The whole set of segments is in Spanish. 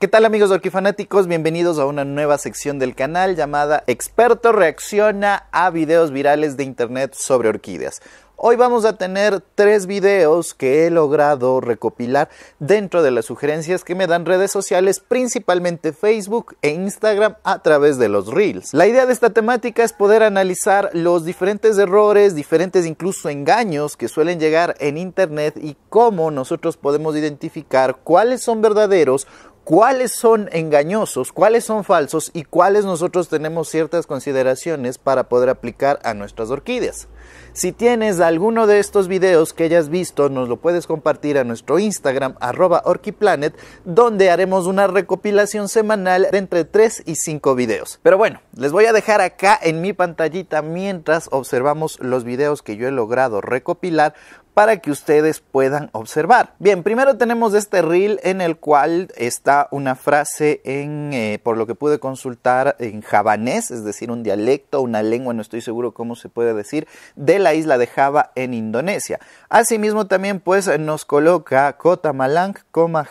¿Qué tal amigos orquifanáticos? Bienvenidos a una nueva sección del canal llamada Experto reacciona a videos virales de internet sobre orquídeas. Hoy vamos a tener tres videos que he logrado recopilar dentro de las sugerencias que me dan redes sociales, principalmente Facebook e Instagram a través de los reels. La idea de esta temática es poder analizar los diferentes errores, diferentes incluso engaños que suelen llegar en Internet y cómo nosotros podemos identificar cuáles son verdaderos, cuáles son engañosos, cuáles son falsos y cuáles nosotros tenemos ciertas consideraciones para poder aplicar a nuestras orquídeas. Si tienes alguno de estos videos que hayas visto, nos lo puedes compartir a nuestro Instagram arroba orquiplanet, donde haremos una recopilación semanal de entre 3 y 5 videos. Pero bueno, les voy a dejar acá en mi pantallita mientras observamos los videos que yo he logrado recopilar para que ustedes puedan observar. Bien, primero tenemos este reel en el cual está una frase en, eh, por lo que pude consultar, en javanés, es decir, un dialecto, una lengua, no estoy seguro cómo se puede decir, de la isla de Java en Indonesia. Asimismo, también pues nos coloca Kota Malang,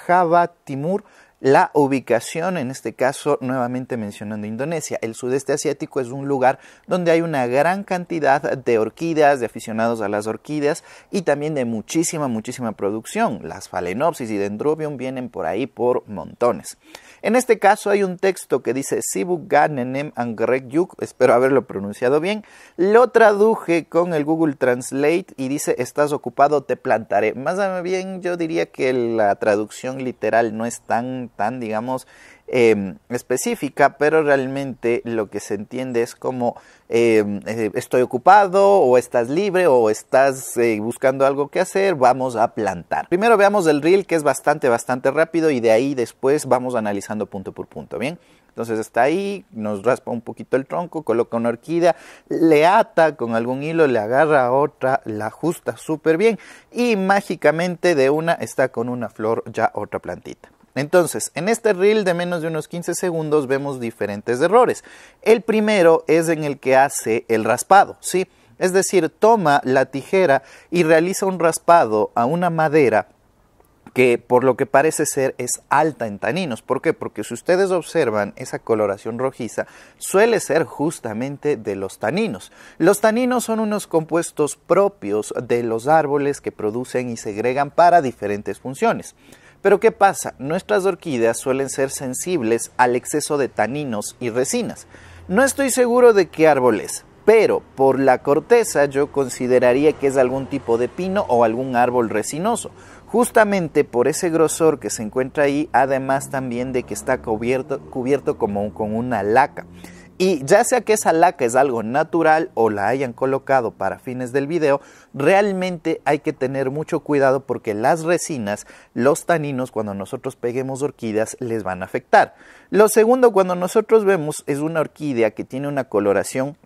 Java Timur la ubicación, en este caso nuevamente mencionando Indonesia, el sudeste asiático es un lugar donde hay una gran cantidad de orquídeas, de aficionados a las orquídeas y también de muchísima, muchísima producción. Las Phalaenopsis y Dendrobium vienen por ahí por montones. En este caso hay un texto que dice "sibuganenem Angrek Yuk, espero haberlo pronunciado bien, lo traduje con el Google Translate y dice estás ocupado, te plantaré. Más bien yo diría que la traducción literal no es tan tan, digamos, em, específica, pero realmente lo que se entiende es como em, eh, estoy ocupado o estás libre o estás eh, buscando algo que hacer, vamos a plantar. Primero veamos el reel que es bastante, bastante rápido y de ahí después vamos analizando punto por punto, ¿bien? Entonces está ahí, nos raspa un poquito el tronco, coloca una orquídea, le ata con algún hilo, le agarra otra, la ajusta súper bien y mágicamente de una está con una flor ya otra plantita. Entonces, en este reel de menos de unos 15 segundos vemos diferentes errores. El primero es en el que hace el raspado, ¿sí? Es decir, toma la tijera y realiza un raspado a una madera que por lo que parece ser es alta en taninos. ¿Por qué? Porque si ustedes observan esa coloración rojiza, suele ser justamente de los taninos. Los taninos son unos compuestos propios de los árboles que producen y segregan para diferentes funciones. Pero ¿qué pasa? Nuestras orquídeas suelen ser sensibles al exceso de taninos y resinas. No estoy seguro de qué árbol es, pero por la corteza yo consideraría que es algún tipo de pino o algún árbol resinoso. Justamente por ese grosor que se encuentra ahí, además también de que está cubierto, cubierto como, con una laca. Y ya sea que esa laca es algo natural o la hayan colocado para fines del video, realmente hay que tener mucho cuidado porque las resinas, los taninos, cuando nosotros peguemos orquídeas, les van a afectar. Lo segundo, cuando nosotros vemos es una orquídea que tiene una coloración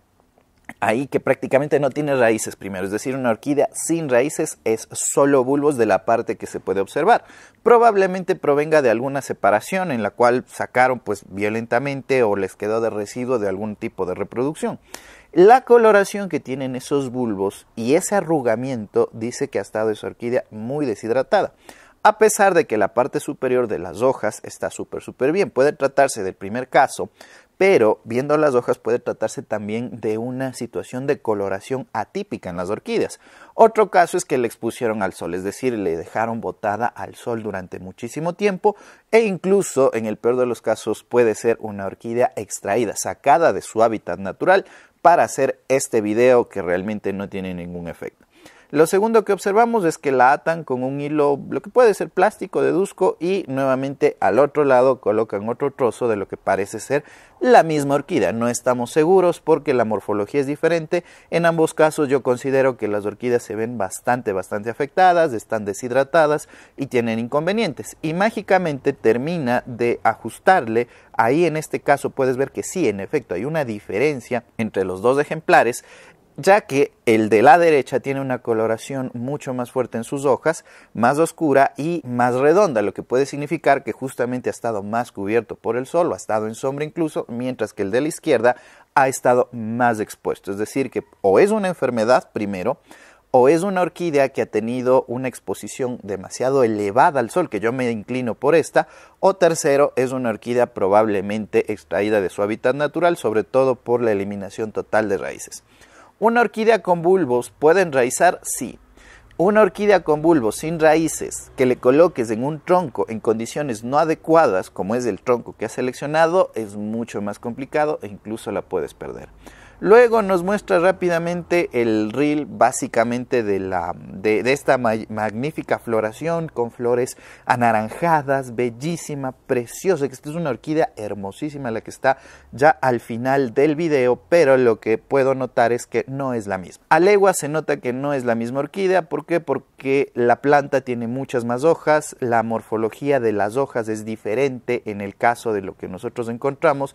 ahí que prácticamente no tiene raíces primero, es decir, una orquídea sin raíces es solo bulbos de la parte que se puede observar. Probablemente provenga de alguna separación en la cual sacaron pues violentamente o les quedó de residuo de algún tipo de reproducción. La coloración que tienen esos bulbos y ese arrugamiento dice que ha estado esa orquídea muy deshidratada a pesar de que la parte superior de las hojas está súper, súper bien. Puede tratarse del primer caso pero viendo las hojas puede tratarse también de una situación de coloración atípica en las orquídeas. Otro caso es que le expusieron al sol, es decir, le dejaron botada al sol durante muchísimo tiempo e incluso en el peor de los casos puede ser una orquídea extraída, sacada de su hábitat natural para hacer este video que realmente no tiene ningún efecto. Lo segundo que observamos es que la atan con un hilo, lo que puede ser plástico, deduzco, y nuevamente al otro lado colocan otro trozo de lo que parece ser la misma orquídea. No estamos seguros porque la morfología es diferente. En ambos casos yo considero que las orquídeas se ven bastante, bastante afectadas, están deshidratadas y tienen inconvenientes. Y mágicamente termina de ajustarle. Ahí en este caso puedes ver que sí, en efecto, hay una diferencia entre los dos ejemplares ya que el de la derecha tiene una coloración mucho más fuerte en sus hojas, más oscura y más redonda, lo que puede significar que justamente ha estado más cubierto por el sol o ha estado en sombra incluso, mientras que el de la izquierda ha estado más expuesto. Es decir, que o es una enfermedad primero, o es una orquídea que ha tenido una exposición demasiado elevada al sol, que yo me inclino por esta, o tercero, es una orquídea probablemente extraída de su hábitat natural, sobre todo por la eliminación total de raíces. ¿Una orquídea con bulbos puede enraizar? Sí. Una orquídea con bulbos sin raíces que le coloques en un tronco en condiciones no adecuadas, como es el tronco que has seleccionado, es mucho más complicado e incluso la puedes perder. Luego nos muestra rápidamente el reel básicamente de, la, de, esta magnífica floración con flores anaranjadas, bellísima, preciosa. Esta es una orquídea hermosísima la que está ya al final del video, pero lo que puedo notar es que no es la misma. A legua se nota que no es la misma orquídea. ¿Por qué? Porque la planta tiene muchas más hojas, la morfología de las hojas es diferente en el caso de lo que nosotros encontramos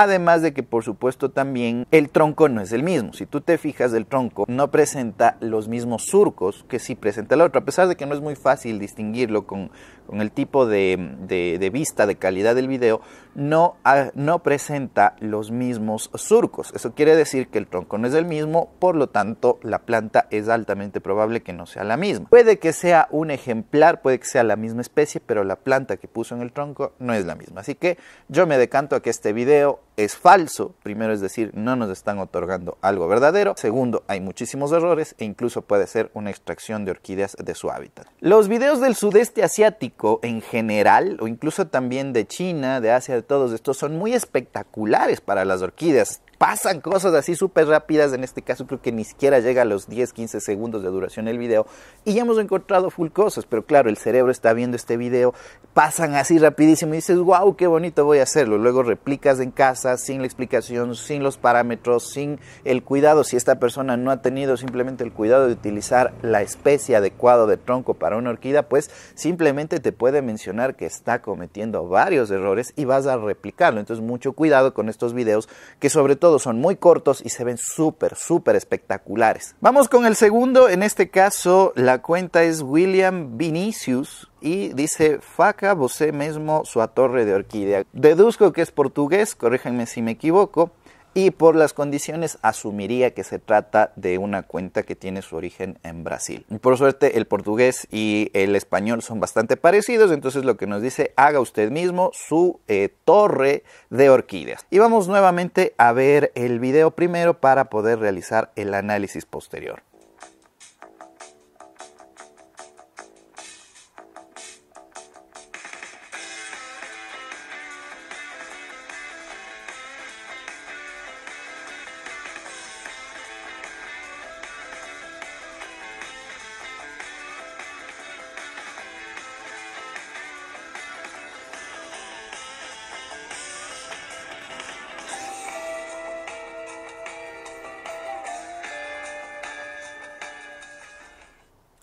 Además de que por supuesto también el tronco no es el mismo. Si tú te fijas, del tronco no presenta los mismos surcos que si presenta el otro. A pesar de que no es muy fácil distinguirlo con, el tipo de, vista, de calidad del video, no, ah, no presenta los mismos surcos. Eso quiere decir que el tronco no es el mismo, por lo tanto la planta es altamente probable que no sea la misma. Puede que sea un ejemplar, puede que sea la misma especie, pero la planta que puso en el tronco no es la misma. Así que yo me decanto a que este video es falso, primero es decir, no nos están otorgando algo verdadero, segundo, hay muchísimos errores e incluso puede ser una extracción de orquídeas de su hábitat. Los videos del sudeste asiático en general, o incluso también de China, de Asia, de todos estos, son muy espectaculares para las orquídeas pasan cosas así súper rápidas, en este caso creo que ni siquiera llega a los 10, 15 segundos de duración el video y ya hemos encontrado full cosas, pero claro, el cerebro está viendo este video, pasan así rapidísimo y dices, wow, qué bonito voy a hacerlo, luego replicas en casa sin la explicación, sin los parámetros, sin el cuidado, si esta persona no ha tenido simplemente el cuidado de utilizar la especie adecuada de tronco para una orquídea, pues simplemente te puede mencionar que está cometiendo varios errores y vas a replicarlo, entonces mucho cuidado con estos videos que sobre todo todos son muy cortos y se ven súper, súper espectaculares. Vamos con el segundo, en este caso la cuenta es William Vinicius y dice faca vosé mesmo su torre de orquídea. Deduzco que es portugués, corríjanme si me equivoco y por las condiciones asumiría que se trata de una cuenta que tiene su origen en Brasil. Por suerte el portugués y el español son bastante parecidos, entonces lo que nos dice haga usted mismo su eh, torre de orquídeas. Y vamos nuevamente a ver el video primero para poder realizar el análisis posterior.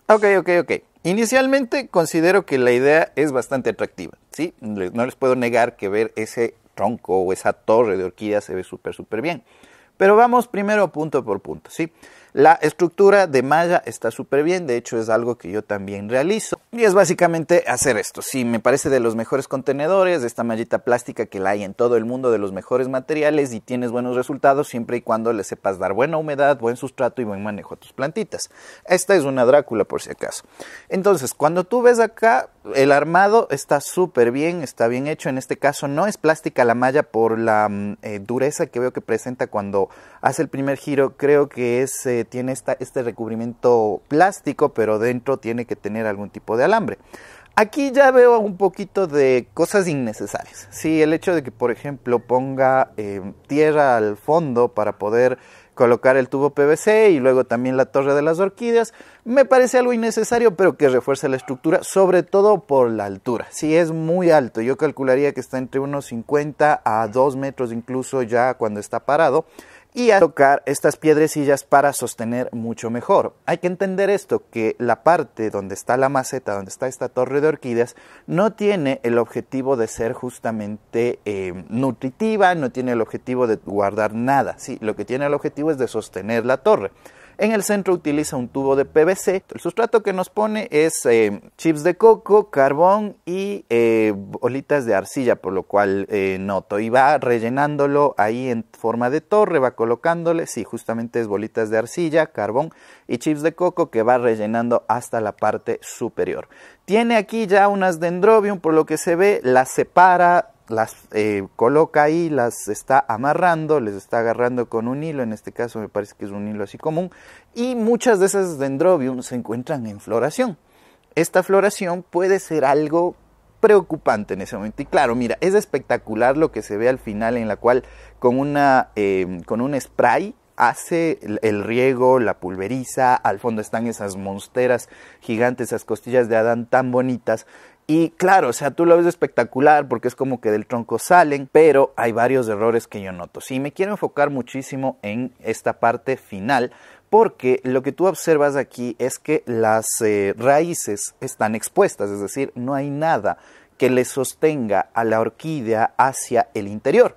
Ok, ok, ok. Inicialmente considero que la idea es bastante atractiva, ¿sí? No les puedo negar que ver ese tronco o esa torre de orquídea se ve súper, súper bien. Pero vamos primero punto por punto, ¿sí? La estructura de malla está súper bien, de hecho es algo que yo también realizo. Y es básicamente hacer esto. Sí, me parece de los mejores contenedores, esta mallita plástica que la hay en todo el mundo, de los mejores materiales y tienes buenos resultados siempre y cuando le sepas dar buena humedad, buen sustrato y buen manejo a tus plantitas. Esta es una Drácula por si acaso. Entonces, cuando tú ves acá, el armado está súper bien, está bien hecho. En este caso no es plástica la malla por la mm, eh, dureza que veo que presenta cuando hace el primer giro. Creo que es... Eh, tiene este recubrimiento plástico, pero dentro tiene que tener algún tipo de alambre. Aquí ya veo un poquito de cosas innecesarias. Sí, el hecho de que, por ejemplo, ponga eh, tierra al fondo para poder colocar el tubo PVC y luego también la torre de las orquídeas, me parece algo innecesario, pero que refuerza la estructura, sobre todo por la altura. si es muy alto. Yo calcularía que está entre unos 50 a 2 metros incluso ya cuando está parado y a tocar estas piedrecillas para sostener mucho mejor. Hay que entender esto, que la parte donde está la maceta, donde está esta torre de orquídeas, no tiene el objetivo de ser justamente eh, nutritiva, no tiene el objetivo de guardar nada, sí, lo que tiene el objetivo es de sostener la torre. En el centro utiliza un tubo de PVC. El sustrato que nos pone es eh, chips de coco, carbón y eh, bolitas de arcilla, por lo cual eh, noto. Y va rellenándolo ahí en forma de torre, va colocándole, sí, justamente es bolitas de arcilla, carbón y chips de coco que va rellenando hasta la parte superior. Tiene aquí ya unas dendrobium, por lo que se ve, las separa las eh, coloca ahí, las está amarrando, les está agarrando con un hilo, en este caso me parece que es un hilo así común, y muchas de esas dendrobium se encuentran en floración. Esta floración puede ser algo preocupante en ese momento. Y claro, mira, es espectacular lo que se ve al final en la cual con, una, em, con un spray hace el, riego, la pulveriza, al fondo están esas monsteras gigantes, esas costillas de Adán tan bonitas, y claro, o sea, tú lo ves espectacular porque es como que del tronco salen, pero hay varios errores que yo noto. Sí, me quiero enfocar muchísimo en esta parte final porque lo que tú observas aquí es que las eh, raíces están expuestas, es decir, no hay nada que le sostenga a la orquídea hacia el interior.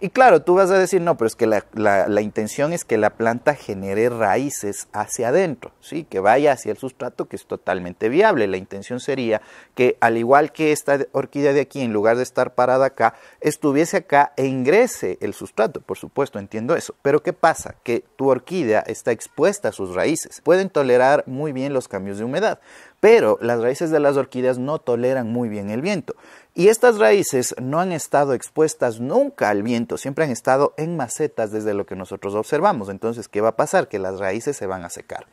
Y claro, tú vas a decir, no, pero es que la, intención es que la planta genere raíces hacia adentro, ¿sí? que vaya hacia el sustrato, que es totalmente viable. La intención sería que, al igual que esta orquídea de aquí, en lugar de estar parada acá, estuviese acá e ingrese el sustrato. Por supuesto, entiendo eso. Pero ¿qué pasa? Que tu orquídea está expuesta a sus raíces. Pueden tolerar muy bien los cambios de humedad pero las raíces de las orquídeas no toleran muy bien el viento. Y estas raíces no han estado expuestas nunca al viento, siempre han estado en macetas desde lo que nosotros observamos. Entonces, ¿qué va a pasar? Que las raíces se van a secar.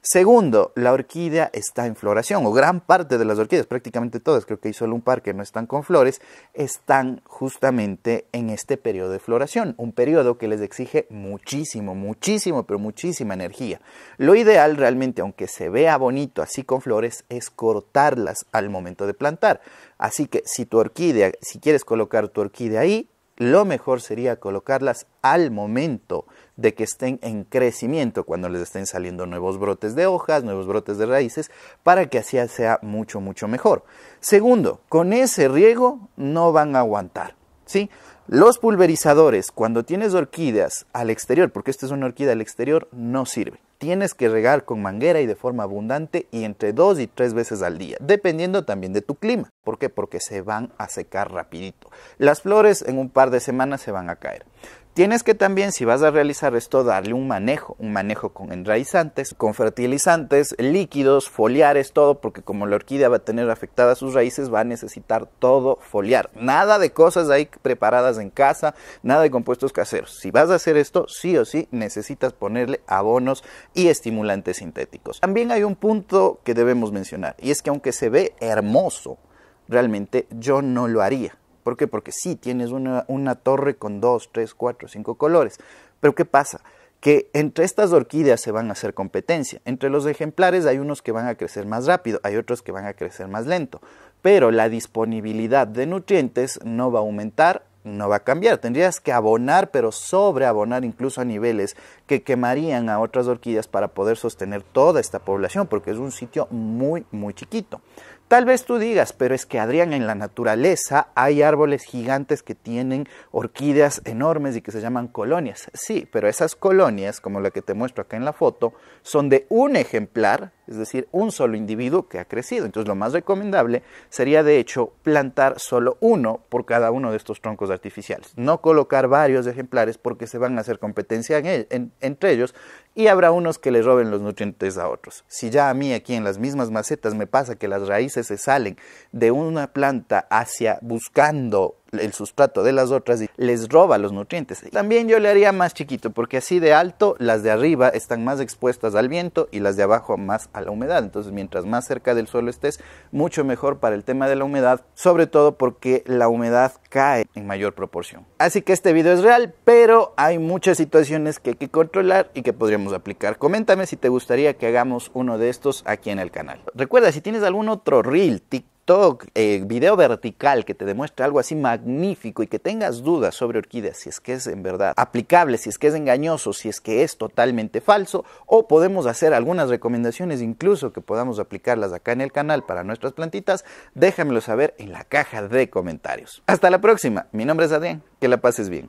Segundo, la orquídea está en floración, o gran parte de las orquídeas, prácticamente todas, creo que hay solo un par que no están con flores, están justamente en este periodo de floración, un periodo que les exige muchísimo, muchísimo, pero muchísima energía. Lo ideal realmente, aunque se vea bonito así con flores, es cortarlas al momento de plantar. Así que si tu orquídea, si quieres colocar tu orquídea ahí, lo mejor sería colocarlas al momento de que estén en crecimiento, cuando les estén saliendo nuevos brotes de hojas, nuevos brotes de raíces, para que así sea mucho, mucho mejor. Segundo, con ese riego no van a aguantar. ¿sí? Los pulverizadores, cuando tienes orquídeas al exterior, porque esta es una orquídea al exterior, no sirve. Tienes que regar con manguera y de forma abundante y entre dos y tres veces al día, dependiendo también de tu clima. ¿Por qué? Porque se van a secar rapidito. Las flores en un par de semanas se van a caer. Tienes que también, si vas a realizar esto, darle un manejo, un manejo con enraizantes, con fertilizantes, líquidos, foliares, todo, porque como la orquídea va a tener afectadas sus raíces, va a necesitar todo foliar. Nada de cosas ahí preparadas en casa, nada de compuestos caseros. Si vas a hacer esto, sí o sí necesitas ponerle abonos y estimulantes sintéticos. También hay un punto que debemos mencionar, y es que aunque se ve hermoso, realmente yo no lo haría ¿Por qué? Porque sí, tienes una, torre con dos, tres, cuatro, cinco colores. Pero ¿qué pasa? que entre estas orquídeas se van a hacer competencia. Entre los ejemplares hay unos que van a crecer más rápido, hay otros que van a crecer más lento, pero la disponibilidad de nutrientes no va a aumentar no va a cambiar. Tendrías que abonar, pero sobreabonar incluso a niveles que quemarían a otras orquídeas para poder sostener toda esta población, porque es un sitio muy, muy chiquito. Tal vez tú digas, pero es que Adrián, en la naturaleza hay árboles gigantes que tienen orquídeas enormes y que se llaman colonias. Sí, pero esas colonias, como la que te muestro acá en la foto, son de un ejemplar, es decir, un solo individuo que ha crecido. Entonces lo más recomendable sería, de hecho, plantar solo uno por cada uno de estos troncos de artificiales. No colocar varios ejemplares porque se van a hacer competencia entre ellos y habrá unos que le roben los nutrientes a otros. Si ya a mí aquí en las mismas macetas me pasa que las raíces se salen de una planta hacia buscando el sustrato de las otras y les roba los nutrientes. También yo le haría más chiquito porque así de alto las de arriba están más expuestas al viento y las de abajo más a la humedad. Entonces mientras más cerca del suelo estés, mucho mejor para el tema de la humedad, sobre todo porque la humedad cae en mayor proporción. Así que este video es real, pero hay muchas situaciones que hay que controlar y que podríamos aplicar. Coméntame si te gustaría que hagamos uno de estos aquí en el canal. Recuerda, si tienes algún otro reel, TikTok, todo eh, video vertical que te demuestre algo así magnífico y que tengas dudas sobre orquídeas, si es que es en verdad aplicable, si es que es engañoso, si es que es totalmente falso, o podemos hacer algunas recomendaciones incluso que podamos aplicarlas acá en el canal para nuestras plantitas, déjamelo saber en la caja de comentarios. Hasta la próxima, mi nombre es Adrián, que la pases bien.